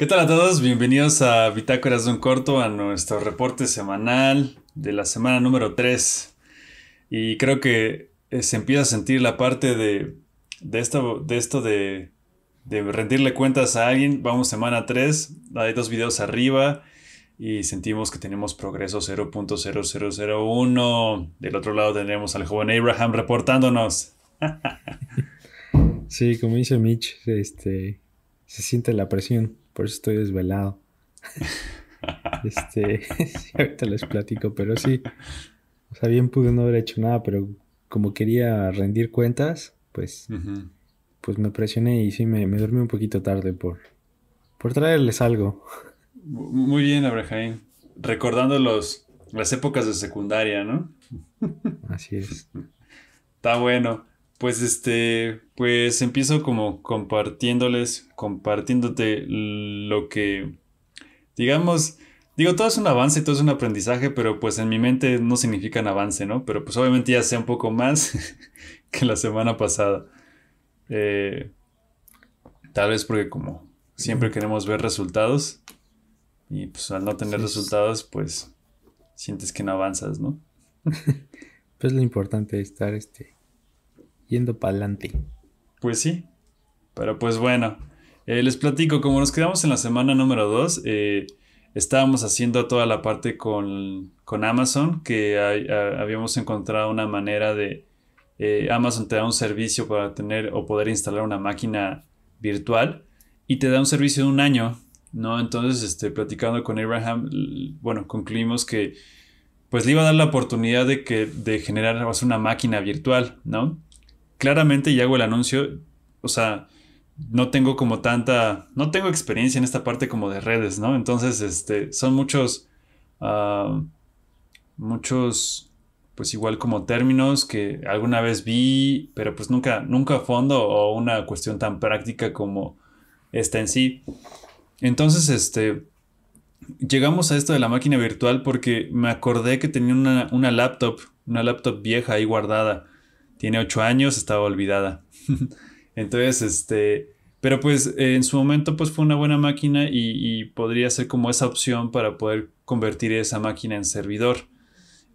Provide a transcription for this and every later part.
¿Qué tal a todos? Bienvenidos a Bitácoras de un Corto, a nuestro reporte semanal de la semana número 3. Y creo que eh, se empieza a sentir la parte de, esto, de, rendirle cuentas a alguien. Vamos semana 3, hay dos videos arriba y sentimos que tenemos progreso 0.0001. Del otro lado tenemos al joven Abraham reportándonos. sí, como dice Mitch, este, se siente la presión por eso estoy desvelado. este, ahorita les platico, pero sí. O sea, bien pude no haber hecho nada, pero como quería rendir cuentas, pues, pues me presioné y sí, me, me, dormí un poquito tarde por, por traerles algo. Muy bien, Abraham. Recordando los, las épocas de secundaria, ¿no? Así es. Está bueno. Pues este, pues empiezo como compartiéndoles, compartiéndote lo que, digamos, digo, todo es un avance, todo es un aprendizaje, pero pues en mi mente no significan avance, ¿no? Pero pues obviamente ya sé un poco más que la semana pasada. Eh, tal vez porque como siempre queremos ver resultados y pues al no tener resultados, pues sientes que no avanzas, ¿no? pues lo importante es estar este yendo para adelante. Pues sí, pero pues bueno, eh, les platico, como nos quedamos en la semana número 2, eh, estábamos haciendo toda la parte con, Amazon, que habíamos encontrado una manera de... Eh, Amazon te da un servicio para tener o poder instalar una máquina virtual y te da un servicio de un año, ¿no? Entonces, este, platicando con Abraham, bueno, concluimos que pues le iba a dar la oportunidad de, que, de generar una máquina virtual, ¿no? claramente, y hago el anuncio, o sea, no tengo como tanta, no tengo experiencia en esta parte como de redes, ¿no? Entonces, este, son muchos, ah, muchos, pues igual como términos que alguna vez vi, pero pues nunca, nunca a fondo o una cuestión tan práctica como esta en sí. Entonces, este, llegamos a esto de la máquina virtual porque me acordé que tenía una, una laptop, una laptop vieja ahí guardada tiene ocho años, estaba olvidada. Entonces, este, pero pues eh, en su momento pues fue una buena máquina y, podría ser como esa opción para poder convertir esa máquina en servidor.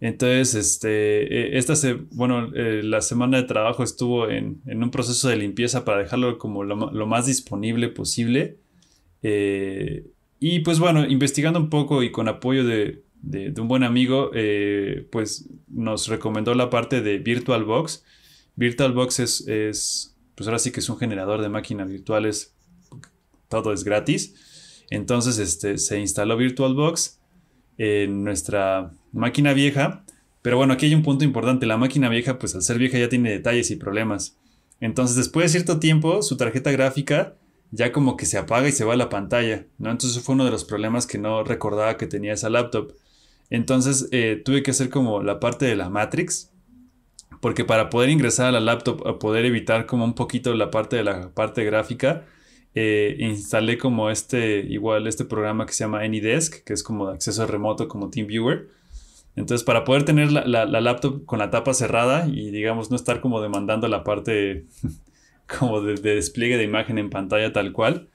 Entonces, este, eh, esta se, bueno, eh, la semana de trabajo estuvo en, en, un proceso de limpieza para dejarlo como lo, más disponible posible. y pues bueno, investigando un poco y con apoyo de, de, de un buen amigo, pues nos recomendó la parte de VirtualBox VirtualBox es, pues ahora sí que es un generador de máquinas virtuales, todo es gratis. Entonces este, se instaló VirtualBox en nuestra máquina vieja. Pero bueno, aquí hay un punto importante. La máquina vieja, pues al ser vieja ya tiene detalles y problemas. Entonces, después de cierto tiempo, su tarjeta gráfica ya como que se apaga y se va a la pantalla, ¿no? Entonces fue uno de los problemas que no recordaba que tenía esa laptop. Entonces eh, tuve que hacer como la parte de la Matrix, porque para poder ingresar a la laptop, a poder evitar como un poquito la parte de la parte gráfica, eh, instalé como este, igual este programa que se llama AnyDesk, que es como de acceso remoto como TeamViewer. Entonces, para poder tener la, la, laptop con la tapa cerrada y, digamos, no estar como demandando la parte como de, despliegue de imagen en pantalla tal cual,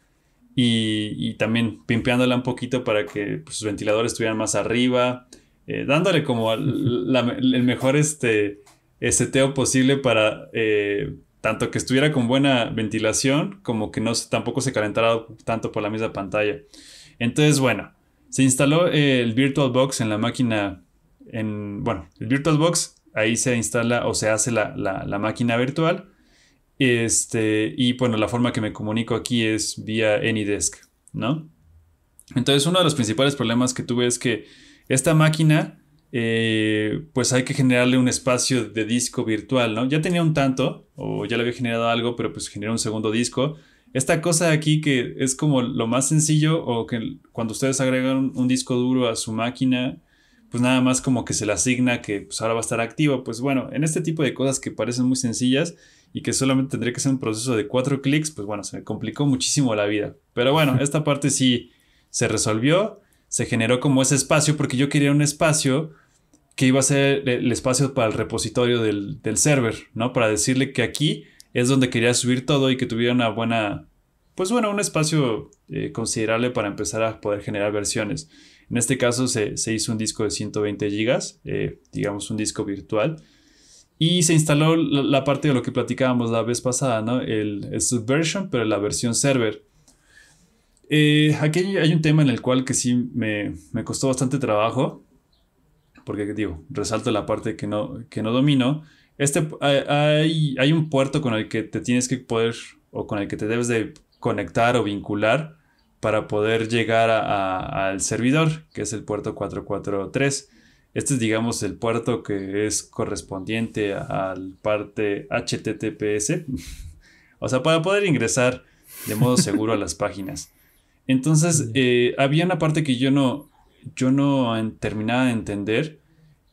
y, y también pimpeándola un poquito para que pues, sus ventiladores estuvieran más arriba, eh, dándole como el mejor este, seteo posible para eh, tanto que estuviera con buena ventilación como que no tampoco se calentara tanto por la misma pantalla. Entonces, bueno, se instaló eh, el VirtualBox en la máquina, en, bueno, el VirtualBox, ahí se instala o se hace la, máquina virtual. Este, y bueno, la forma que me comunico aquí es vía AnyDesk, ¿no? Entonces, uno de los principales problemas que tuve es que esta máquina eh, pues hay que generarle un espacio de disco virtual, ¿no? Ya tenía un tanto, o ya le había generado algo, pero pues generó un segundo disco. Esta cosa aquí que es como lo más sencillo, o que cuando ustedes agregan un disco duro a su máquina, pues nada más como que se le asigna que pues, ahora va a estar activo. Pues bueno, en este tipo de cosas que parecen muy sencillas y que solamente tendría que ser un proceso de cuatro clics, pues bueno, se me complicó muchísimo la vida. Pero bueno, esta parte sí se resolvió, se generó como ese espacio porque yo quería un espacio que iba a ser el espacio para el repositorio del, server, ¿no? Para decirle que aquí es donde quería subir todo y que tuviera una buena, pues bueno, un espacio eh, considerable para empezar a poder generar versiones. En este caso se, hizo un disco de 120 gigas, eh, digamos un disco virtual, y se instaló la, parte de lo que platicábamos la vez pasada, ¿no? El, subversion, pero la versión server. Eh, aquí hay un tema en el cual que sí me, me costó bastante trabajo, porque digo, resalto la parte que no, que no domino. Este, hay, hay un puerto con el que te tienes que poder o con el que te debes de conectar o vincular para poder llegar al servidor, que es el puerto 443. Este es, digamos, el puerto que es correspondiente al parte HTTPS. o sea, para poder ingresar de modo seguro a las páginas. Entonces, eh, había una parte que yo no, yo no terminaba de entender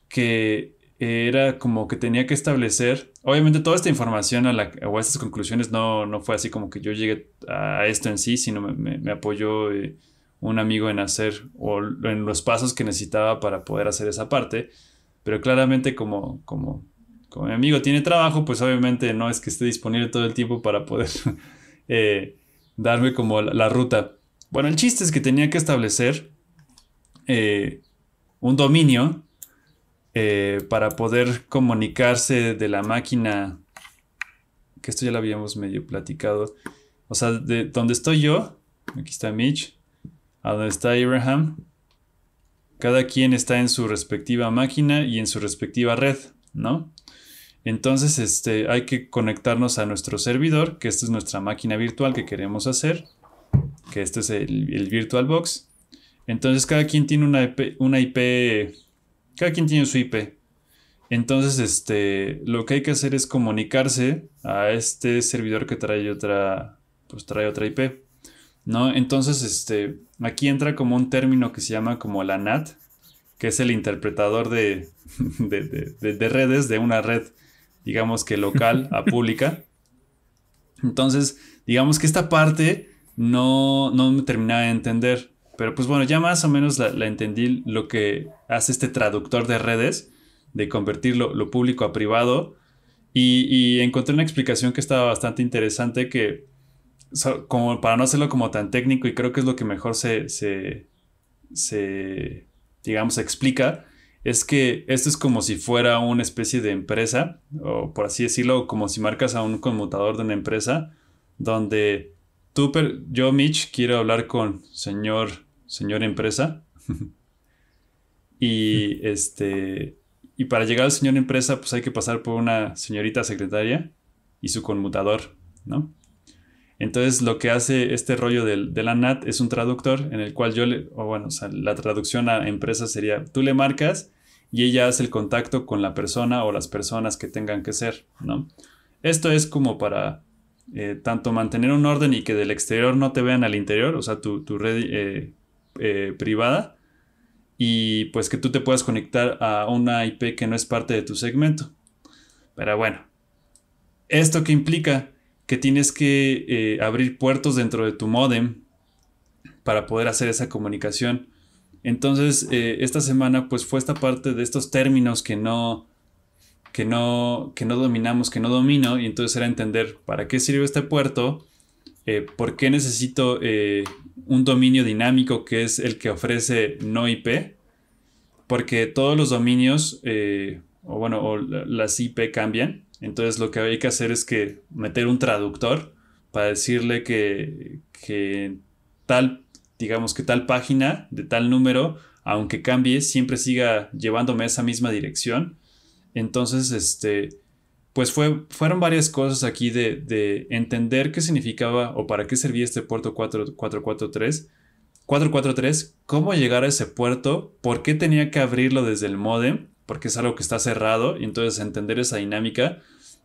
que era como que tenía que establecer, obviamente toda esta información a la, o estas conclusiones no, no, fue así como que yo llegué a esto en sí, sino me, me, apoyó eh, un amigo en hacer o en los pasos que necesitaba para poder hacer esa parte, pero claramente como, como, como mi amigo tiene trabajo, pues obviamente no es que esté disponible todo el tiempo para poder eh, darme como la ruta. Bueno, el chiste es que tenía que establecer eh, un dominio eh, para poder comunicarse de la máquina, que esto ya lo habíamos medio platicado, o sea, de donde estoy yo, aquí está Mitch, a donde está Abraham, cada quien está en su respectiva máquina y en su respectiva red, ¿no? Entonces, este, hay que conectarnos a nuestro servidor, que esta es nuestra máquina virtual que queremos hacer, que este es el, el VirtualBox. Entonces cada quien tiene una IP, una IP, cada quien tiene su IP. Entonces, este, lo que hay que hacer es comunicarse a este servidor que trae otra, pues trae otra IP, ¿no? Entonces, este, aquí entra como un término que se llama como la NAT, que es el interpretador de, redes de una red, digamos que local a pública. Entonces, digamos que esta parte no, no me terminaba de entender. Pero pues bueno, ya más o menos la, entendí lo que hace este traductor de redes, de convertir lo, público a privado. Y, encontré una explicación que estaba bastante interesante que, como para no hacerlo como tan técnico, y creo que es lo que mejor se, se, se digamos, explica, es que esto es como si fuera una especie de empresa, o por así decirlo, como si marcas a un conmutador de una empresa, donde tú, yo, Mitch, quiero hablar con señor señor empresa. y este y para llegar al señor empresa pues hay que pasar por una señorita secretaria y su conmutador, ¿no? Entonces lo que hace este rollo de la NAT es un traductor en el cual yo le, o bueno, la traducción a empresa sería, tú le marcas y ella hace el contacto con la persona o las personas que tengan que ser, ¿no? Esto es como para eh, tanto mantener un orden y que del exterior no te vean al interior, o sea, tu, red eh, eh, privada y pues que tú te puedas conectar a una IP que no es parte de tu segmento. Pero bueno, ¿esto que implica? Que tienes que eh, abrir puertos dentro de tu modem para poder hacer esa comunicación. Entonces, eh, esta semana pues fue esta parte de estos términos que no, que no, que no dominamos, que no domino, y entonces era entender para qué sirve este puerto, por qué necesito un dominio dinámico que es el que ofrece no IP, porque todos los dominios, eh, o bueno, las IP cambian. Entonces lo que hay que hacer es que meter un traductor para decirle que, que tal, digamos que tal página de tal número, aunque cambie, siempre siga llevándome esa misma dirección. Entonces, este, pues fue, fueron varias cosas aquí de, entender qué significaba o para qué servía este puerto 443. 443, cómo llegar a ese puerto, por qué tenía que abrirlo desde el modem, porque es algo que está cerrado, y entonces entender esa dinámica.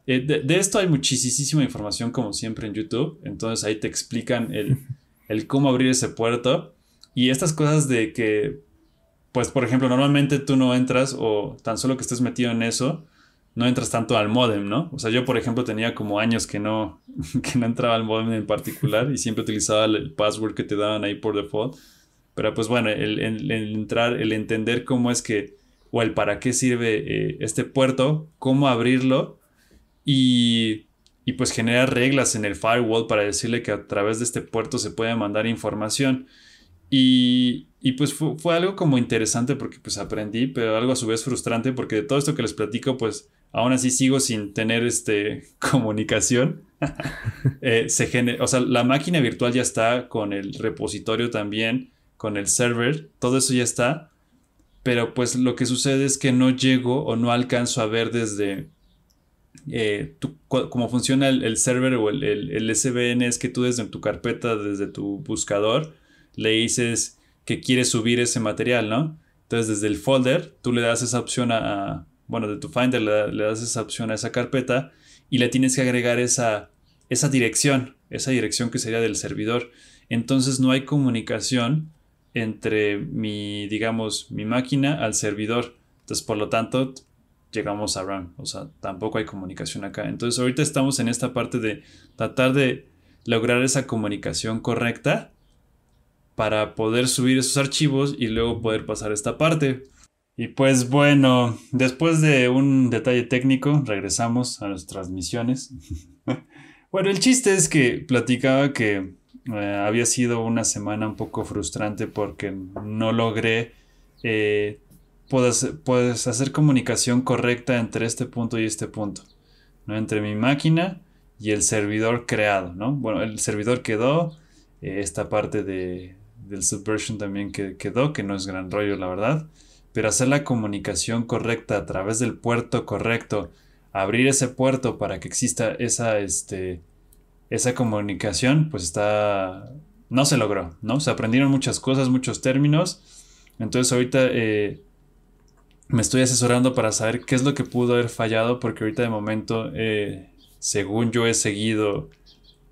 Eh, de, esto hay muchísima información como siempre en YouTube, entonces ahí te explican el, el cómo abrir ese puerto y estas cosas de que, pues por ejemplo, normalmente tú no entras o tan solo que estés metido en eso, no entras tanto al modem, ¿no? O sea, yo, por ejemplo, tenía como años que no, que no entraba al modem en particular y siempre utilizaba el password que te daban ahí por default. Pero pues bueno, el, entrar, el entender cómo es que, o el para qué sirve eh, este puerto, cómo abrirlo y, pues generar reglas en el firewall para decirle que a través de este puerto se puede mandar información. Y, pues fue, fue, algo como interesante porque pues aprendí, pero algo a su vez frustrante porque de todo esto que les platico, pues aún así sigo sin tener este, comunicación. Eh, se o sea, la máquina virtual ya está con el repositorio también, con el server, todo eso ya está. Pero pues lo que sucede es que no llego o no alcanzo a ver desde eh, cómo funciona el, server o el, el, SVN es que tú desde tu carpeta, desde tu buscador, le dices que quieres subir ese material, ¿no? Entonces desde el folder tú le das esa opción a bueno, de tu Finder le, das esa opción a esa carpeta y le tienes que agregar esa, esa dirección, esa dirección que sería del servidor. Entonces no hay comunicación entre mi, digamos, mi máquina al servidor. Entonces, por lo tanto, llegamos a RAM. O sea, tampoco hay comunicación acá. Entonces, ahorita estamos en esta parte de tratar de lograr esa comunicación correcta para poder subir esos archivos y luego poder pasar esta parte. Y pues bueno, después de un detalle técnico, regresamos a nuestras transmisiones. bueno, el chiste es que platicaba que eh, había sido una semana un poco frustrante porque no logré eh, hacer comunicación correcta entre este punto y este punto, ¿no? entre mi máquina y el servidor creado. ¿no? Bueno, el servidor quedó, eh, esta parte de, del subversion también que, quedó, que no es gran rollo, la verdad pero hacer la comunicación correcta a través del puerto correcto, abrir ese puerto para que exista esa, este, esa comunicación, pues está, no se logró, ¿no? Se aprendieron muchas cosas, muchos términos, entonces ahorita eh, me estoy asesorando para saber qué es lo que pudo haber fallado, porque ahorita de momento, eh, según yo he seguido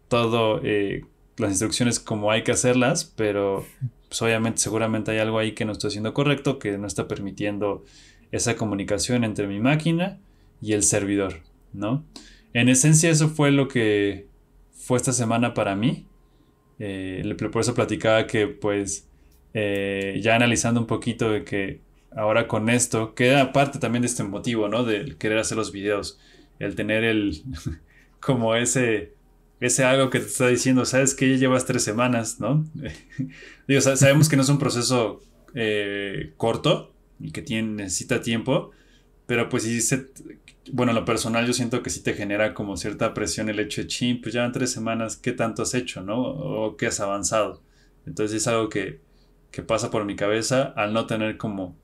todo eh, las instrucciones como hay que hacerlas, pero pues, obviamente seguramente hay algo ahí que no estoy haciendo correcto, que no está permitiendo esa comunicación entre mi máquina y el servidor, ¿no? En esencia eso fue lo que fue esta semana para mí. Eh, por eso platicaba que pues eh, ya analizando un poquito de que ahora con esto, queda parte también de este motivo, ¿no? De querer hacer los videos, el tener el como ese ese algo que te está diciendo, sabes que ya llevas tres semanas, ¿no? Digo, sabemos que no es un proceso eh, corto y que tiene, necesita tiempo, pero pues sí bueno, lo personal yo siento que sí te genera como cierta presión el hecho de, ching, pues van tres semanas, ¿qué tanto has hecho, no? O qué has avanzado. Entonces es algo que, que pasa por mi cabeza al no tener como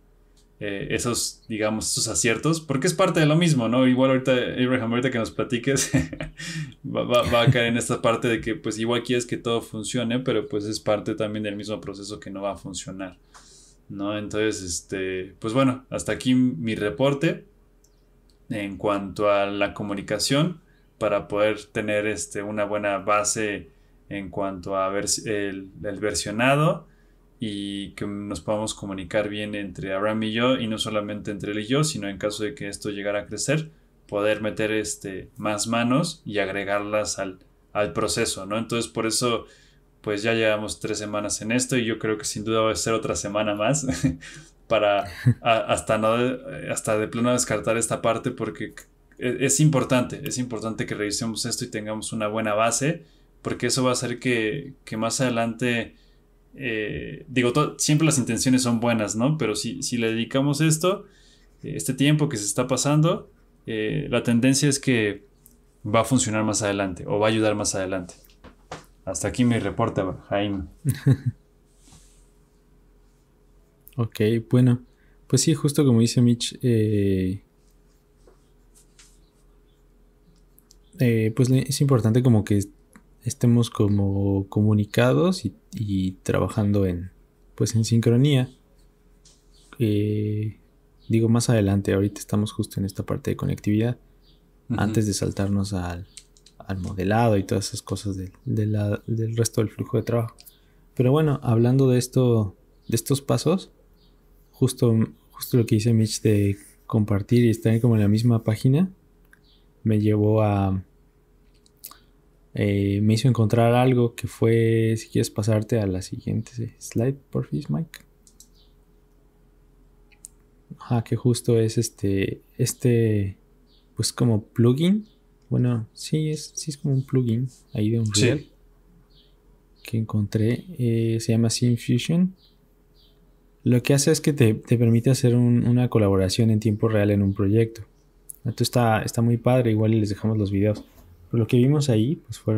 eh, esos, digamos, esos aciertos, porque es parte de lo mismo, ¿no? Igual ahorita, Abraham, ahorita que nos platiques, va, va, a caer en esta parte de que, pues, igual quieres que todo funcione, pero pues es parte también del mismo proceso que no va a funcionar, ¿no? Entonces, este, pues bueno, hasta aquí mi reporte en cuanto a la comunicación para poder tener este, una buena base en cuanto a ver el, el versionado y que nos podamos comunicar bien entre Abraham y yo, y no solamente entre él y yo, sino en caso de que esto llegara a crecer, poder meter este, más manos y agregarlas al, al proceso, ¿no? Entonces por eso, pues ya llevamos tres semanas en esto y yo creo que sin duda va a ser otra semana más para hasta, no, hasta de plano descartar esta parte porque e, es, importante, es importante que revisemos esto y tengamos una buena base porque eso va a hacer que, que más adelante eh, digo, siempre las intenciones son buenas, ¿no? Pero si, le dedicamos esto, eh, este tiempo que se está pasando, eh, la tendencia es que va a funcionar más adelante o va a ayudar más adelante. Hasta aquí mi reporte, Jaime. ok, bueno. Pues sí, justo como dice Mitch, pues es importante como que estemos como comunicados y, trabajando en, pues en sincronía. Eh, digo más adelante, ahorita estamos justo en esta parte de conectividad, antes de saltarnos al, modelado y todas esas cosas del resto del flujo de trabajo. Pero bueno, hablando de esto, de estos pasos, justo, justo lo que hice Mitch de compartir y estar como en la misma página, me llevó a, eh, me hizo encontrar algo que fue, si quieres pasarte a la siguiente slide, por favor, Mike. Ah, que justo es este, este, pues como plugin. Bueno, sí es, sí es como un plugin ahí de un que encontré. Eh, se llama Synfusion. Lo que hace es que te, permite hacer una colaboración en tiempo real en un proyecto. esto está, está muy padre, igual y les dejamos los videos lo que vimos ahí pues fue,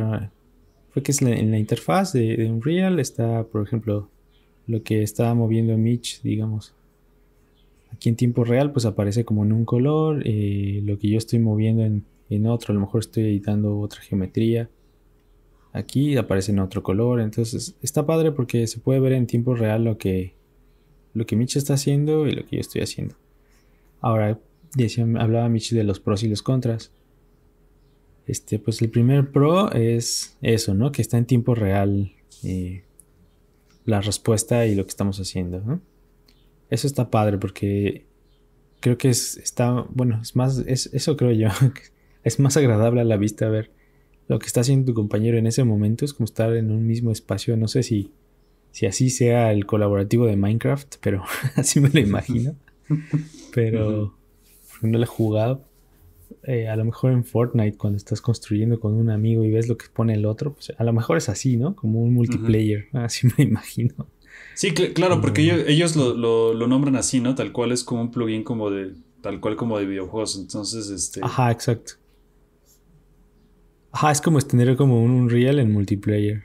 fue que en la interfaz de, Unreal está, por ejemplo, lo que está moviendo Mitch, digamos. Aquí en tiempo real pues aparece como en un color, eh, lo que yo estoy moviendo en, otro, a lo mejor estoy editando otra geometría. Aquí aparece en otro color, entonces está padre porque se puede ver en tiempo real lo que, lo que Mitch está haciendo y lo que yo estoy haciendo. Ahora, decía, hablaba Mitch de los pros y los contras. Este, pues el primer pro es eso, ¿no? Que está en tiempo real eh, la respuesta y lo que estamos haciendo, ¿no? Eso está padre porque creo que es, está, bueno, es más, es, eso creo yo, es más agradable a la vista ver lo que está haciendo tu compañero en ese momento, es como estar en un mismo espacio, no sé si, si así sea el colaborativo de Minecraft, pero así me lo imagino, pero no lo he jugado, eh, a lo mejor en Fortnite cuando estás construyendo con un amigo y ves lo que pone el otro, pues, a lo mejor es así, ¿no? Como un multiplayer, así me imagino. Sí, claro, porque ellos, lo, nombran así, ¿no? Tal cual es como un plugin como de, tal cual como de videojuegos, entonces este... Ajá, exacto. Ajá, es como tener como un Unreal en multiplayer.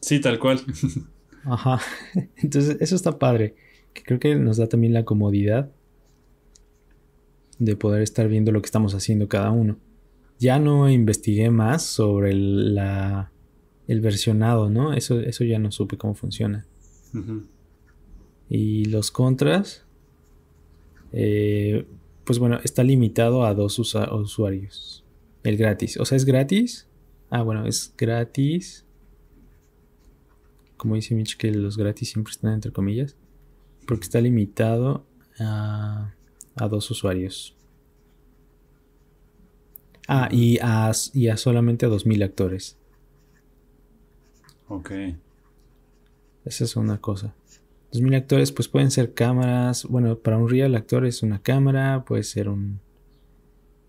Sí, tal cual. Ajá, entonces eso está padre, que creo que nos da también la comodidad de poder estar viendo lo que estamos haciendo cada uno. Ya no investigué más sobre el, versionado, ¿no? Eso, eso ya no supe cómo funciona. Y los contras, eh, pues bueno, está limitado a dos usuarios. El gratis. O sea, es gratis. Ah, bueno, es gratis. Como dice Mitch, que los gratis siempre están entre comillas. Porque está limitado a a dos usuarios. Ah, y a, y a solamente a 2.000 actores. Ok. Esa es una cosa. mil actores, pues pueden ser cámaras. Bueno, para un real actor es una cámara, puede ser un...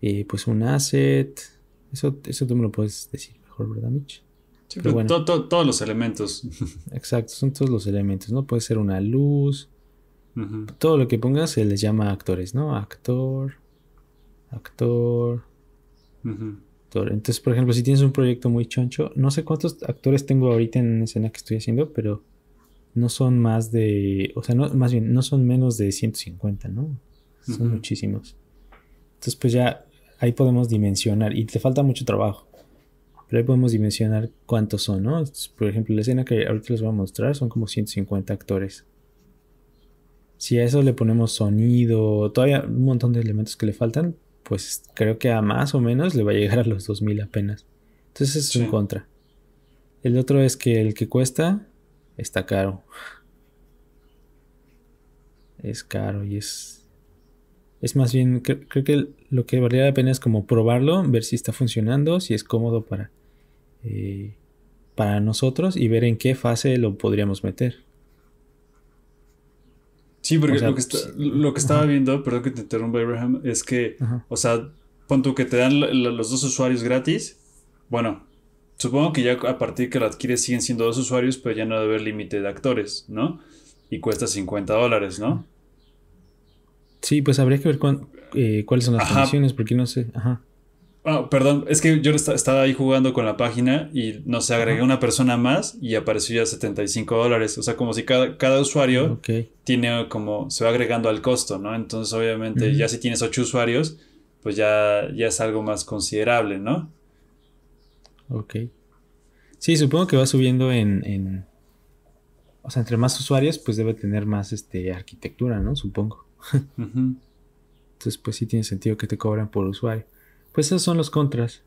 Eh, pues un asset. Eso, eso tú me lo puedes decir mejor, ¿verdad, Mitch? Sí, pero, todos los elementos. Exacto, son todos los elementos, ¿no? Puede ser una luz, todo lo que pongas se les llama actores, ¿no? Actor, actor, Entonces, por ejemplo, si tienes un proyecto muy choncho, no sé cuántos actores tengo ahorita en la escena que estoy haciendo, pero no son más de, o sea, no, más bien, no son menos de 150, ¿no? Son muchísimos. Entonces, pues ya ahí podemos dimensionar, y te falta mucho trabajo, pero ahí podemos dimensionar cuántos son, ¿no? por ejemplo, la escena que ahorita les voy a mostrar son como 150 actores. Si a eso le ponemos sonido, todavía un montón de elementos que le faltan, pues creo que a más o menos le va a llegar a los 2000 apenas. Entonces es un contra. El otro es que el que cuesta está caro. Es caro y es. Es más bien, creo, que lo que valdría la pena es como probarlo, ver si está funcionando, si es cómodo para, eh, para nosotros y ver en qué fase lo podríamos meter. Sí, porque lo, que pues, lo, que estaba viendo, perdón que te interrumpa, Abraham, es que, o sea, pon que te dan los dos usuarios gratis. Bueno, supongo que ya a partir que lo adquieres siguen siendo dos usuarios, pero ya no debe haber límite de actores, ¿no? Y cuesta 50 dólares, ¿no? Sí, pues habría que ver eh, cuáles son las Ajá. porque no sé. Ajá. Ah, perdón, es que yo estaba ahí jugando con la página y no sé, agregué una persona más y apareció ya 75 dólares. O sea, como si cada, cada usuario tiene como, se va agregando al costo, ¿no? Entonces, obviamente, ya si tienes 8 usuarios, pues ya, ya es algo más considerable, ¿no? Ok. Sí, supongo que va subiendo en, O sea, entre más usuarios, pues debe tener más este, arquitectura, ¿no? Supongo. Entonces, pues sí tiene sentido que te cobran por usuario pues esos son los contras.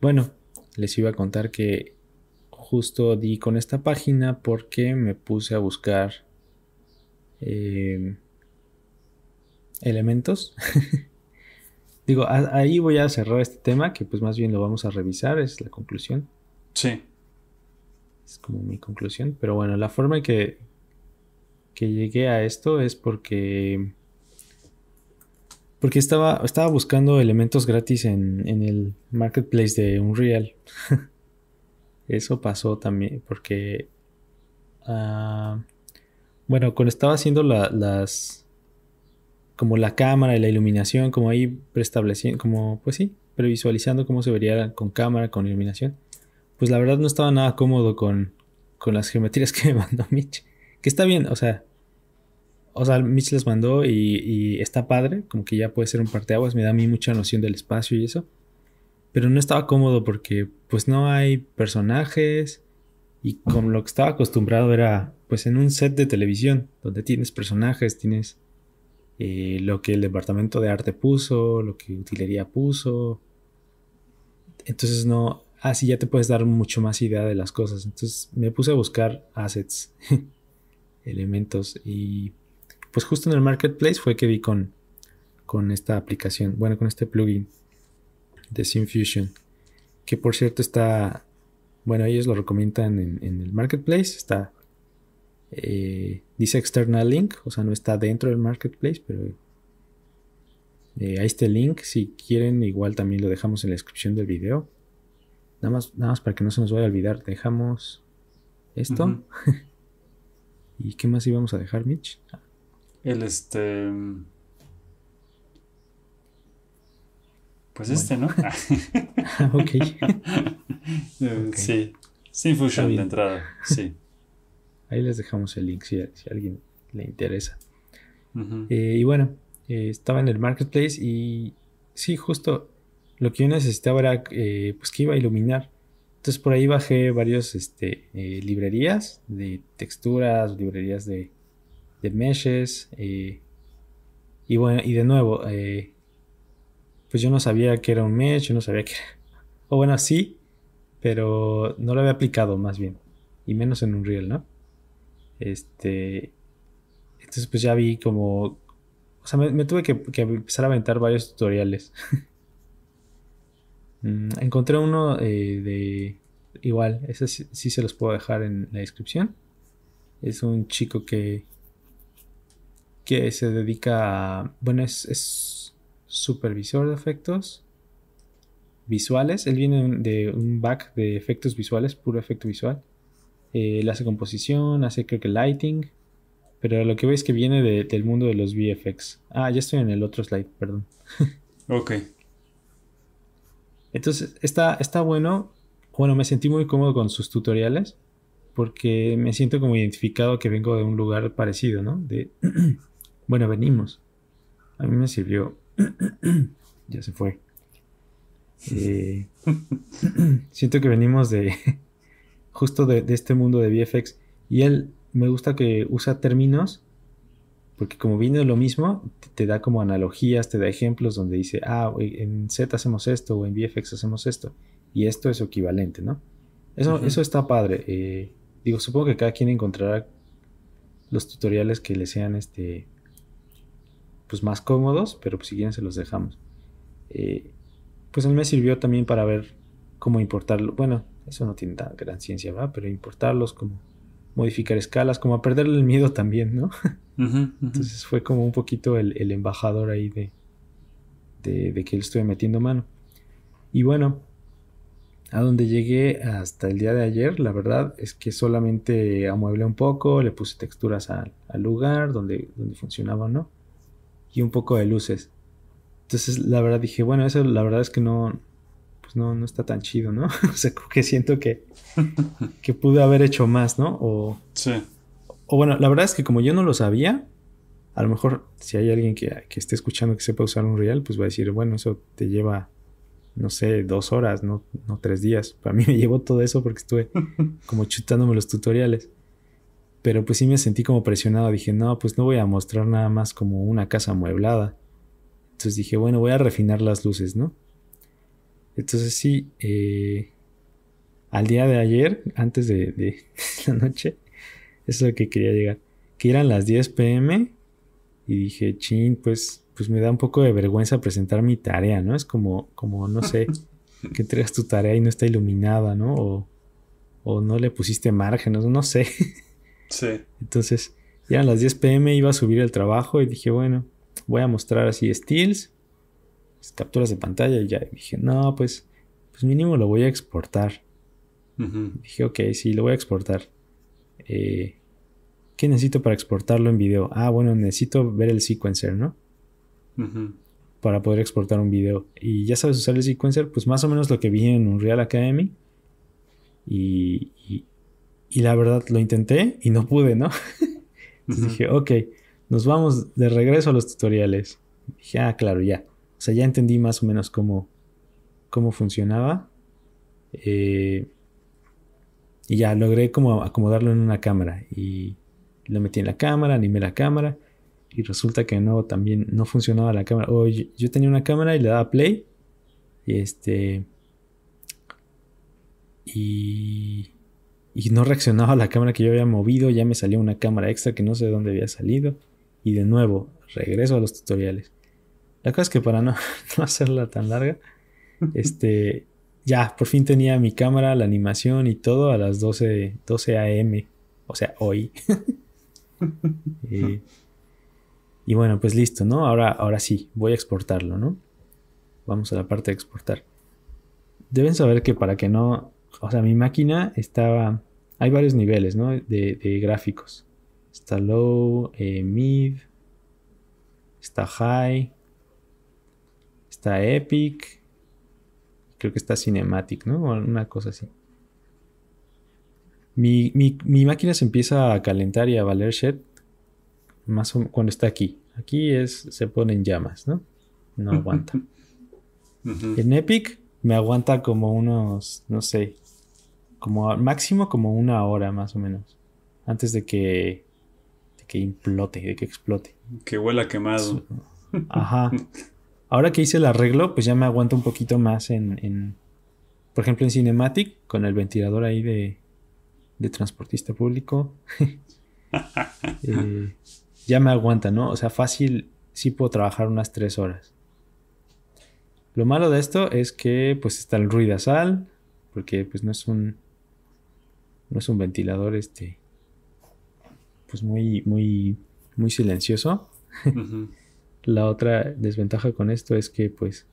bueno, les iba a contar que justo di con esta página porque me puse a buscar eh, elementos. Digo, ahí voy a cerrar este tema que pues más bien lo vamos a revisar, es la conclusión. Sí. Es como mi conclusión, pero bueno, la forma en que, que llegué a esto es porque porque estaba, estaba buscando elementos gratis en, el marketplace de Unreal. Eso pasó también porque... Ah, bueno, cuando estaba haciendo la, las... Como la cámara y la iluminación, como ahí preestableciendo, como pues sí, previsualizando cómo se vería con cámara, con iluminación. Pues la verdad no estaba nada cómodo con, con las geometrías que me mandó Mitch. Que está bien, o sea, o sea, Mitch las mandó y, está padre, como que ya puede ser un parteaguas, me da a mí mucha noción del espacio y eso. Pero no estaba cómodo porque pues no hay personajes y con lo que estaba acostumbrado era pues en un set de televisión donde tienes personajes, tienes eh, lo que el departamento de arte puso, lo que utilería puso. Entonces no, así ya te puedes dar mucho más idea de las cosas. Entonces me puse a buscar assets, elementos y pues justo en el marketplace fue que vi con, con esta aplicación, bueno, con este plugin de Synfusion, que por cierto está, bueno, ellos lo recomiendan en, el marketplace, está, eh, dice external link, o sea, no está dentro del marketplace, pero hay eh, este link, si quieren igual también lo dejamos en la descripción del video. Nada más, nada más para que no se nos vaya a olvidar, dejamos esto. ¿Y qué más íbamos a dejar, Mitch? Ah, el este. Pues este, ¿no? Ah, ok. Eh, okay. Sí, fusion de entrada, sí. Ahí les dejamos el link si, a alguien le interesa. Eh, y bueno, eh, estaba en el marketplace y sí, justo lo que yo necesitaba era pues que iba a iluminar. Entonces por ahí bajé varios este, librerías de texturas, librerías de de meshes. Eh, y bueno, y de nuevo, eh, pues yo no sabía que era un mesh, yo no sabía que era... O bueno, sí, pero no lo había aplicado más bien. Y menos en un reel, ¿no? Este... Entonces pues ya vi como... O sea, me, tuve que, empezar a aventar varios tutoriales. Mm, encontré uno eh, de... Igual, ese sí se los puedo dejar en la descripción. Es un chico que que se dedica a, bueno, es, supervisor de efectos visuales. Él viene de un back de efectos visuales, puro efecto visual. Eh, él hace composición, hace creo que lighting. Pero lo que veis es que viene del mundo de los VFX. Ah, ya estoy en el otro slide, perdón. ok. Entonces, está, está bueno. Bueno, me sentí muy cómodo con sus tutoriales porque me siento como identificado que vengo de un lugar parecido, ¿no? De Bueno, venimos. A mí me sirvió. ya se fue. Eh, siento que venimos de justo de, este mundo de VFX. Y él me gusta que usa términos, porque como viene lo mismo, te, da como analogías, te da ejemplos donde dice, ah, en Z hacemos esto o en VFX hacemos esto. Y esto es equivalente, ¿no? Eso, eso está padre. Eh, digo, supongo que cada quien encontrará los tutoriales que le sean este pues más cómodos, pero pues, si quieren se los dejamos. Eh, pues él me sirvió también para ver cómo importarlo. Bueno, eso no tiene tan gran ciencia, ¿verdad? Pero importarlos, como modificar escalas, como a perderle el miedo también, ¿no? Entonces fue como un poquito el, embajador ahí de, de, que él estuve metiendo mano. Y bueno, a donde llegué hasta el día de ayer, la verdad es que solamente amueble un poco, le puse texturas al, lugar donde, donde funcionaba no y un poco de luces. Entonces, la verdad dije, bueno, eso la verdad es que no, pues no, está tan chido, ¿no? o sea, que siento que, que pude haber hecho más, ¿no? O, sí. O bueno, la verdad es que como yo no lo sabía, a lo mejor si hay alguien que, esté escuchando que sepa usar un real, pues va a decir, bueno, eso te lleva, no sé, dos horas, no, no tres días. Para mí me llevó todo eso porque estuve como chutándome los tutoriales. Pero pues sí me sentí como presionado. Dije, no, pues no voy a mostrar nada más como una casa amueblada. Entonces dije, bueno, voy a refinar las luces, ¿no? Entonces sí, eh, al día de ayer, antes de, la noche, eso es lo que quería llegar. Que eran las 10 pm y dije, chin, pues, pues me da un poco de vergüenza presentar mi tarea, ¿no? Es como, como no sé, que traes tu tarea y no está iluminada, ¿no? O, o no le pusiste márgenes, no sé. Entonces, ya a las 10 pm iba a subir el trabajo y dije, bueno, voy a mostrar así stills capturas de pantalla y ya dije, no, pues, pues mínimo lo voy a exportar. Dije, ok, sí, lo voy a exportar. Eh, ¿Qué necesito para exportarlo en video? Ah, bueno, necesito ver el sequencer, ¿no? Para poder exportar un video. Y ya sabes usar el sequencer, pues más o menos lo que vi en Unreal Academy. y, y la verdad lo intenté y no pude, ¿no? Entonces dije, ok, nos vamos de regreso a los tutoriales. dije, ah, claro, ya. O sea, ya entendí más o menos cómo, cómo funcionaba. Eh, y ya logré como acomodarlo en una cámara. Y lo metí en la cámara, animé la cámara. Y resulta que no, también no funcionaba la cámara. O yo, yo tenía una cámara y le daba play. Y este. Y y no reaccionaba la cámara que yo había movido, ya me salió una cámara extra que no sé de dónde había salido y de nuevo regreso a los tutoriales. La cosa es que para no, hacerla tan larga, este, ya, por fin tenía mi cámara, la animación y todo a las 12, 12 a.m., o sea, hoy. y, eh, y, bueno, pues listo, ¿no? Ahora, ahora sí, voy a exportarlo, ¿no? Vamos a la parte de exportar. Deben saber que para que no o sea, mi máquina estaba... Hay varios niveles, ¿no? De, gráficos. Está low, eh, mid, está high, está epic, creo que está cinematic, ¿no? Una cosa así. Mi, máquina se empieza a calentar y a valer shit más o, cuando está aquí. Aquí es, se ponen llamas, ¿no? No aguanta. En Epic me aguanta como unos, no sé, como máximo como una hora más o menos. Antes de que, de que implote, de que explote. Que huela quemado. Ajá. Ahora que hice el arreglo, pues ya me aguanto un poquito más en, por ejemplo, en Cinematic, con el ventilador ahí de, de transportista público. Eh, ya me aguanta, ¿no? O sea, fácil, sí puedo trabajar unas tres horas. Lo malo de esto es que pues está el ruido ruidazal, porque pues no es un no es un ventilador este pues muy muy muy silencioso la otra desventaja con esto es que pues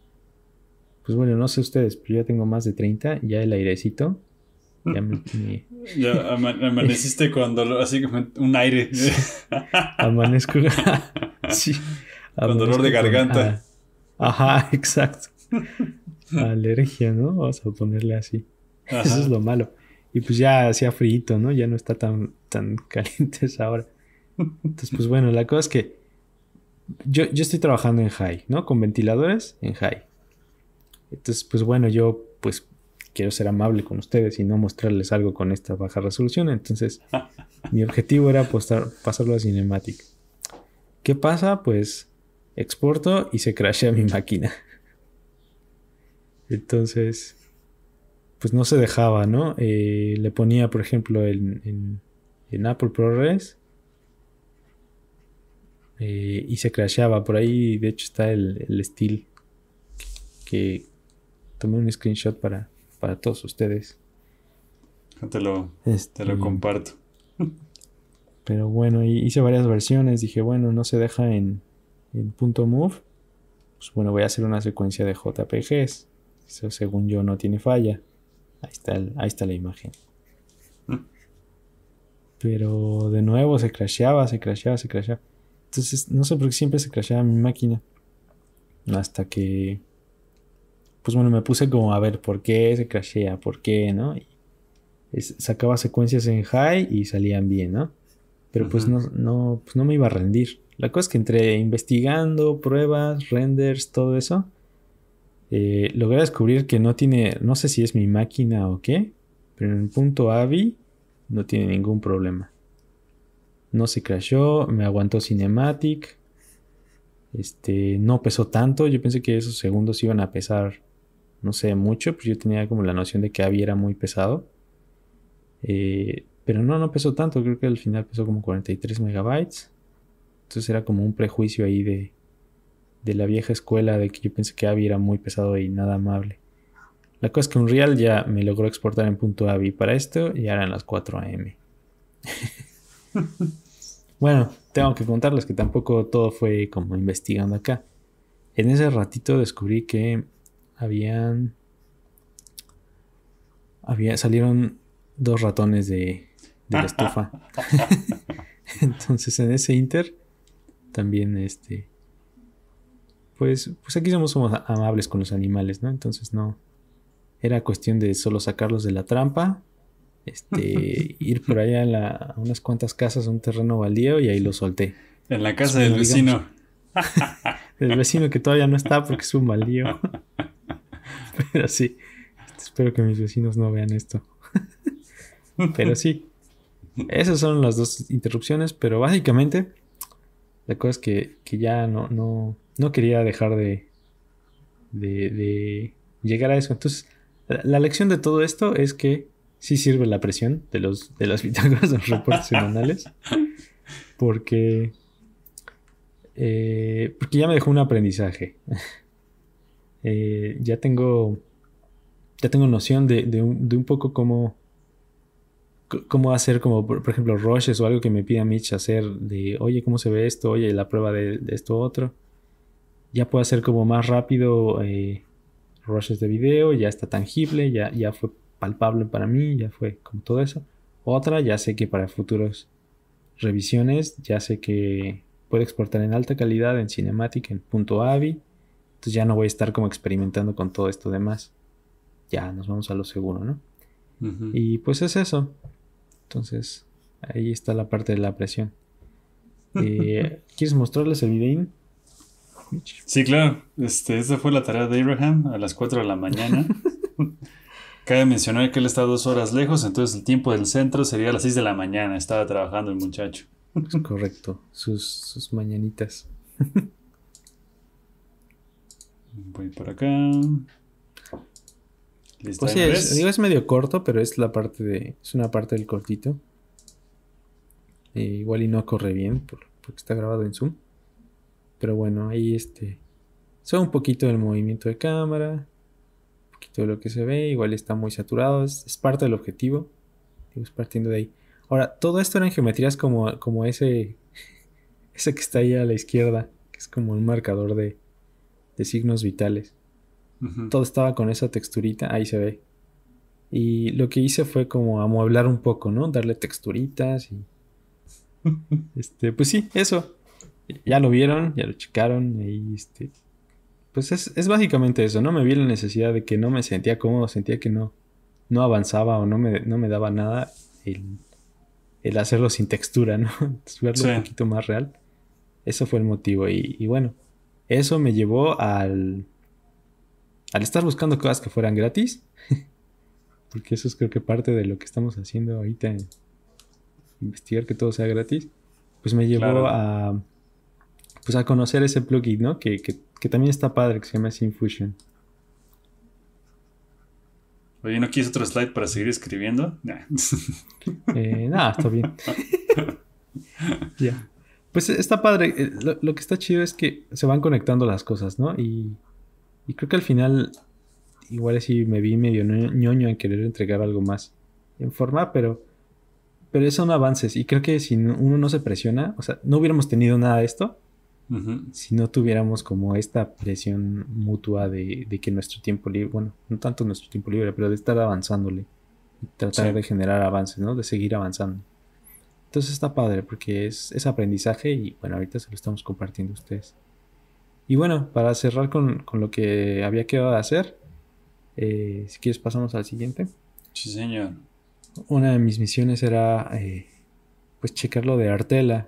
pues bueno no sé ustedes pero yo tengo más de 30 ya el airecito ya, me, ya amaneciste con dolor así que un aire amanezco con dolor de garganta ajá, exacto alergia no vamos a ponerle así Eso es lo malo. Y pues ya hacía frío, ¿no? Ya no está tan, tan caliente ahora. Entonces, pues bueno, la cosa es que yo, estoy trabajando en high, ¿no? Con ventiladores en high. Entonces, pues bueno, yo pues quiero ser amable con ustedes y no mostrarles algo con esta baja resolución. Entonces, mi objetivo era pasarlo a cinemática. ¿Qué pasa? Pues exporto y se crashea mi máquina. Entonces, pues no se dejaba, ¿no? Eh, le ponía, por ejemplo, en, Apple ProRes eh, y se crasheaba. Por ahí, de hecho, está el, el que, tomé un screenshot para, para todos ustedes. Te lo, te lo este, comparto. Pero bueno, hice varias versiones. Dije, bueno, no se deja en, punto .move. Pues bueno, voy a hacer una secuencia de JPGs. Eso según yo no tiene falla. Ahí está, la imagen. Mm. Pero de nuevo se crasheaba, se crasheaba, se crasheaba. Entonces, no sé por qué siempre se crasheaba mi máquina. Hasta que. Pues bueno, me puse como a ver por qué se crashea, por qué, ¿no? sacaba secuencias en high y salían bien, ¿no? Pero pues no, no, pues no me iba a rendir. La cosa es que entré investigando, pruebas, renders, todo eso. Eh, logré descubrir que no tiene, no sé si es mi máquina o qué, pero en el punto AVI no tiene ningún problema. No se crashó, me aguantó Cinematic. Este, no pesó tanto. Yo pensé que esos segundos iban a pesar, no sé, mucho. Pues yo tenía como la noción de que Avi era muy pesado. Eh, pero no, no pesó tanto. Creo que al final pesó como 43 megabytes. Entonces era como un prejuicio ahí de, de la vieja escuela de que yo pensé que Abby era muy pesado y nada amable. La cosa es que Unreal ya me logró exportar en punto Abby para esto y ahora en las 4 am. bueno, tengo que contarles que tampoco todo fue como investigando acá. En ese ratito descubrí que habían había, salieron dos ratones de, de la estufa. Entonces en ese inter también este pues, pues aquí somos, amables con los animales, ¿no? Entonces no. Era cuestión de solo sacarlos de la trampa, este, ir por allá a, unas cuantas casas, un terreno baldío y ahí los solté. En la casa del vecino. del vecino que todavía no está porque es un baldío. Pero sí, espero que mis vecinos no vean esto. Pero sí, esas son las dos interrupciones, pero básicamente la cosa es que, ya no, no, no quería dejar de, llegar a eso. Entonces, la, lección de todo esto es que sí sirve la presión de, los, de las bitácoras reportes semanales. Porque, eh, porque ya me dejó un aprendizaje. Eh, ya tengo ya tengo noción de, un, poco cómo, cómo hacer, como por, ejemplo, rushes o algo que me pida Mitch hacer de, oye, ¿cómo se ve esto? Oye, la prueba de, esto esto otro ya puedo hacer como más rápido eh, rushes de video, ya está tangible, ya, ya fue palpable para mí, ya fue como todo eso. Otra, ya sé que para futuras revisiones, ya sé que puede exportar en alta calidad, en cinemática en punto .avi, entonces ya no voy a estar como experimentando con todo esto demás. Ya, nos vamos a lo seguro, ¿no? Y pues es eso. Entonces, ahí está la parte de la presión. Eh, ¿Quieres mostrarles el video Sí, claro. Este, esa fue la tarea de Abraham a las 4 de la mañana. Cabe mencionar que él está dos horas lejos, entonces el tiempo del centro sería a las 6 de la mañana. Estaba trabajando el muchacho. Correcto, sus, mañanitas. Voy por acá. Pues es, medio corto, pero es la parte de. Es una parte del cortito. Eh, igual y no corre bien porque está grabado en Zoom. Pero bueno, ahí este. Son un poquito del movimiento de cámara. Un poquito de lo que se ve. Igual está muy saturado. Es, parte del objetivo. Digamos, partiendo de ahí. Ahora, todo esto eran geometrías como, como ese. Ese que está ahí a la izquierda. Que es como un marcador de, de signos vitales. Todo estaba con esa texturita. Ahí se ve. Y lo que hice fue como amueblar un poco, ¿no? Darle texturitas y. este, pues sí, eso ya lo vieron, ya lo checaron y este... Pues es, básicamente eso, ¿no? Me vi la necesidad de que no me sentía cómodo, sentía que no, no avanzaba o no me, no me daba nada el, hacerlo sin textura, ¿no? verlo un poquito más real. Eso fue el motivo. Y, bueno, eso me llevó al. al estar buscando cosas que fueran gratis. Porque eso es creo que parte de lo que estamos haciendo ahorita. investigar que todo sea gratis. Pues me llevó a pues a conocer ese plugin, ¿no? Que, que, que también está padre, que se llama Synfusion. Oye, ¿no quieres otro slide para seguir escribiendo? Nah. Eh, está bien. Ya. Pues está padre. Eh, lo, que está chido es que se van conectando las cosas, ¿no? Y, y creo que al final, igual si me vi medio ñoño en querer entregar algo más en forma, pero, pero son avances. Y creo que si uno no se presiona, o sea, no hubiéramos tenido nada de esto si no tuviéramos como esta presión mutua de, de que nuestro tiempo libre, bueno, no tanto nuestro tiempo libre, pero de estar avanzándole, y tratar de generar avances, ¿no? De seguir avanzando. Entonces está padre porque es, es aprendizaje y bueno, ahorita se lo estamos compartiendo a ustedes. Y bueno, para cerrar con, con lo que había quedado de hacer, eh, si quieres pasamos al siguiente. Sí, señor. Una de mis misiones era eh, pues checar lo de Artela.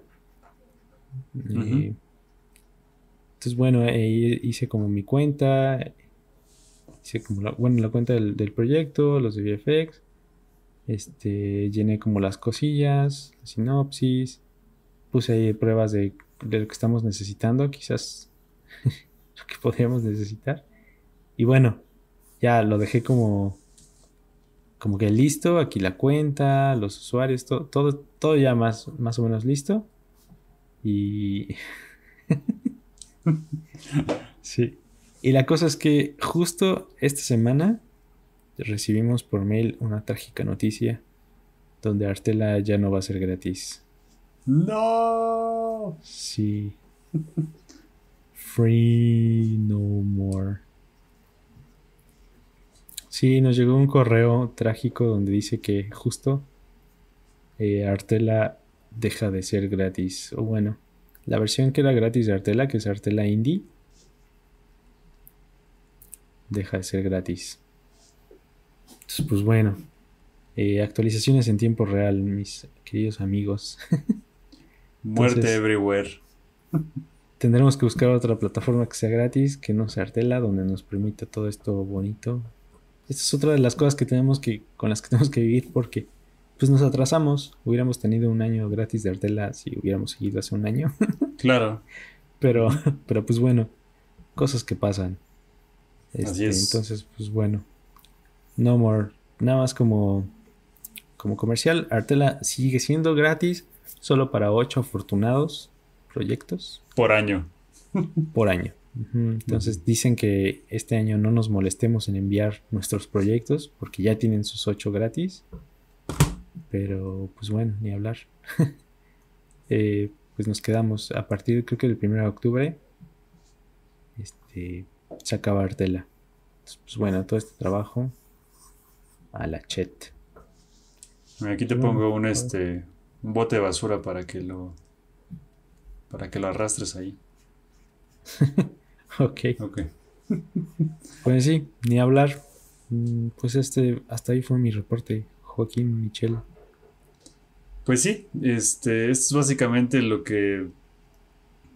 Entonces, bueno, hice como mi cuenta, hice como la, bueno, la cuenta del, proyecto, los de VFX, este, llené como las cosillas, la sinopsis, puse ahí pruebas de, lo que estamos necesitando, quizás lo que podríamos necesitar. Y bueno, ya lo dejé como como que listo, aquí la cuenta, los usuarios, todo, todo, ya más, más o menos listo. Y sí. Y la cosa es que justo esta semana recibimos por mail una trágica noticia donde Artela ya no va a ser gratis. No. Sí. Free no more. Sí, nos llegó un correo trágico donde dice que justo eh, Artela deja de ser gratis. O bueno, la versión que era gratis de Artela, que es Artela Indie, deja de ser gratis. Entonces, pues bueno, eh, actualizaciones en tiempo real, mis queridos amigos. Muerte everywhere. Tendremos que buscar otra plataforma que sea gratis, que no sea Artela, donde nos permita todo esto bonito. Esta es otra de las cosas que tenemos que, con las que tenemos que vivir porque pues nos atrasamos. Hubiéramos tenido un año gratis de Artela si hubiéramos seguido hace un año. claro. Pero, pero pues bueno, cosas que pasan. Así este, Entonces, pues bueno, no more. Nada más como, como comercial, Artela sigue siendo gratis solo para ocho afortunados proyectos. Por año. Por año. Entonces dicen que este año no nos molestemos en enviar nuestros proyectos porque ya tienen sus ocho gratis. Pero pues bueno, ni hablar. Eh, pues nos quedamos a partir creo que del 1 de octubre. Este, se acaba Artela. pues bueno, todo este trabajo a la chat Aquí te pongo un este bote de basura para que lo para que lo arrastres ahí. ok. pues sí, ni hablar. Mm, pues este, hasta ahí fue mi reporte, Joaquín Michelo. Pues sí, este, es básicamente lo que,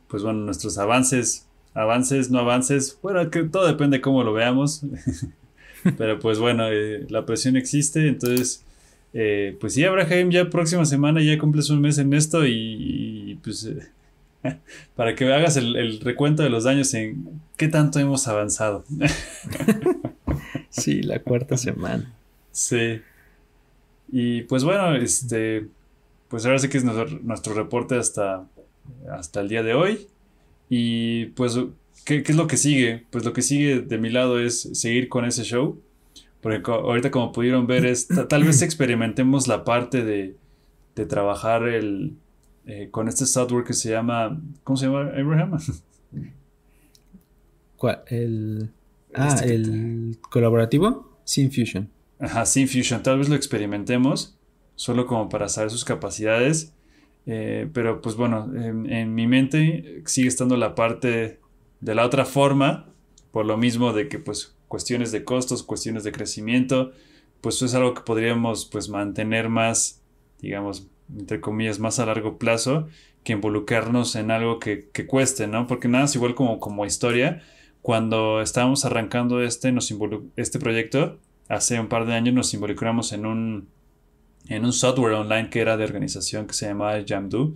pues bueno, nuestros avances, avances, no avances, bueno, que todo depende de cómo lo veamos, pero pues bueno, eh, la presión existe, entonces, eh, pues sí, Abraham ya próxima semana ya cumples un mes en esto y, pues eh, para que hagas el, el recuento de los daños en qué tanto hemos avanzado. sí, la cuarta semana. Sí. Y pues bueno, este, pues ahora sí que es nuestro, reporte hasta, hasta el día de hoy. Y pues, ¿qué, es lo que sigue? Pues lo que sigue de mi lado es seguir con ese show. Porque ahorita como pudieron ver, tal vez experimentemos la parte de, trabajar eh, con este software que se llama... ¿Cómo se llama, Abraham? ¿Cuál? El... Este ah, el colaborativo, fusion? Ajá, Synfusion. Tal vez lo experimentemos solo como para saber sus capacidades. Eh, pero pues bueno, en, mi mente sigue estando la parte de la otra forma, por lo mismo de que pues cuestiones de costos, cuestiones de crecimiento, pues eso es algo que podríamos pues mantener más, digamos, entre comillas, más a largo plazo que involucrarnos en algo que, cueste, ¿no? Porque nada es igual como, como historia. Cuando estábamos arrancando este, nos este proyecto, hace un par de años nos involucramos en un en un software online que era de organización que se llamaba Jamdo,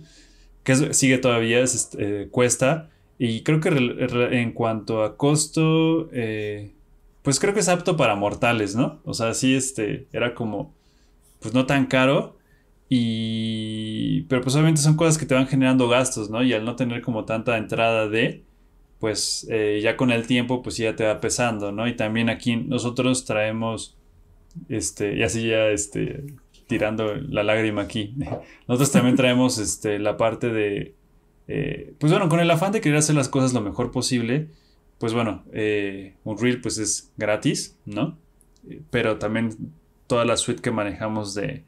que sigue todavía, este, eh, cuesta, y creo que en cuanto a costo, eh, pues creo que es apto para mortales, ¿no? O sea, sí, este, era como, pues no tan caro, y, pero pues obviamente son cosas que te van generando gastos, ¿no? Y al no tener como tanta entrada de, pues eh, ya con el tiempo, pues ya te va pesando, ¿no? Y también aquí nosotros traemos, este, y así ya, este, tirando la lágrima aquí. Nosotros también traemos este, la parte de, eh, pues bueno, con el afán de querer hacer las cosas lo mejor posible, pues bueno, eh, Unreal pues es gratis, ¿no? Pero también toda la suite que manejamos de,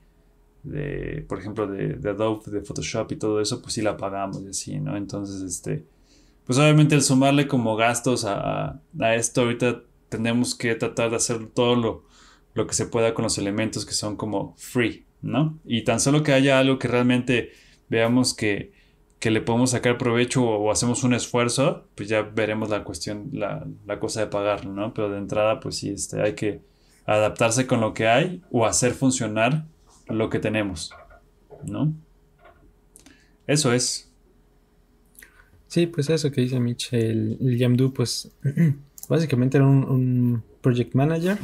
de por ejemplo, de, de, Adobe, de Photoshop y todo eso, pues sí la pagamos y así, ¿no? Entonces, este, pues obviamente el sumarle como gastos a, a esto ahorita tenemos que tratar de hacer todo lo lo que se pueda con los elementos que son como free, ¿no? Y tan solo que haya algo que realmente veamos que, que le podemos sacar provecho o, hacemos un esfuerzo, pues ya veremos la cuestión, la, cosa de pagarlo, ¿no? Pero de entrada, pues sí, este, hay que adaptarse con lo que hay o hacer funcionar lo que tenemos, ¿no? Eso es. Sí, pues eso que dice Mitch, el, Yamdu, pues básicamente era un, un project manager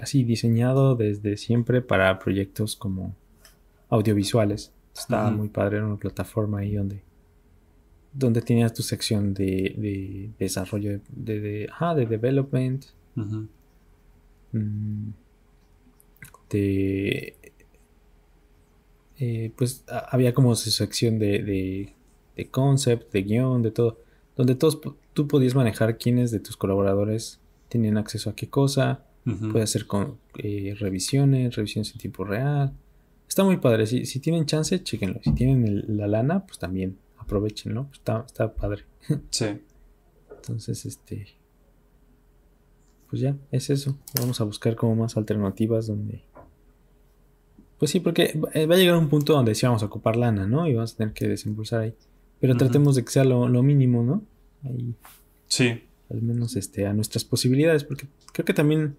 así diseñado desde siempre para proyectos como audiovisuales. Estaba muy padre, era una plataforma ahí donde, donde tenías tu sección de, desarrollo, de, de, development, mm, de... Eh, pues había como su sección de, de, de concept, de guión, de todo, donde todos, tú podías manejar quiénes de tus colaboradores tenían acceso a qué cosa, Puede hacer con, eh, revisiones, revisiones en tiempo real. Está muy padre. Si, si tienen chance, chequenlo. Si tienen la lana, pues también aprovechenlo. Está, está padre. Sí. Entonces, este. Pues ya, es eso. Vamos a buscar como más alternativas donde. Pues sí, porque eh, va a llegar un punto donde sí vamos a ocupar lana, ¿no? Y vamos a tener que desembolsar ahí. Pero tratemos de que sea lo, mínimo, ¿no? Ahí. Sí. Al menos este, a nuestras posibilidades, porque creo que también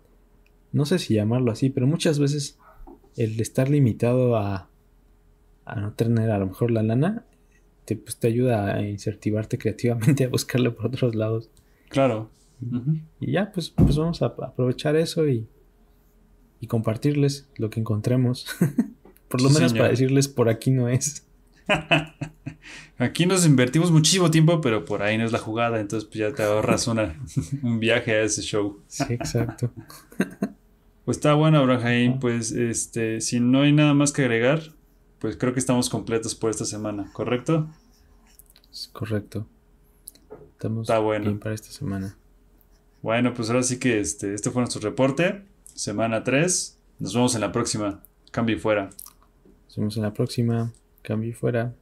no sé si llamarlo así, pero muchas veces el estar limitado a, no tener a lo mejor la lana, te, pues te ayuda a incentivarte creativamente a buscarlo por otros lados. Claro. Y ya, pues, pues vamos a aprovechar eso y, y compartirles lo que encontremos. por lo menos para decirles por aquí no es. Aquí nos invertimos muchísimo tiempo, pero por ahí no es la jugada, entonces pues ya te ahorras un viaje a ese show. Sí, exacto. Pues está bueno, Abraham. Ah. Pues este, si no hay nada más que agregar, pues creo que estamos completos por esta semana, ¿correcto? Es correcto. Estamos está bueno. bien para esta semana. Bueno, pues ahora sí que este, este fue nuestro reporte. Semana 3. Nos vemos en la próxima. Cambio y fuera. Nos vemos en la próxima. Cambio y fuera.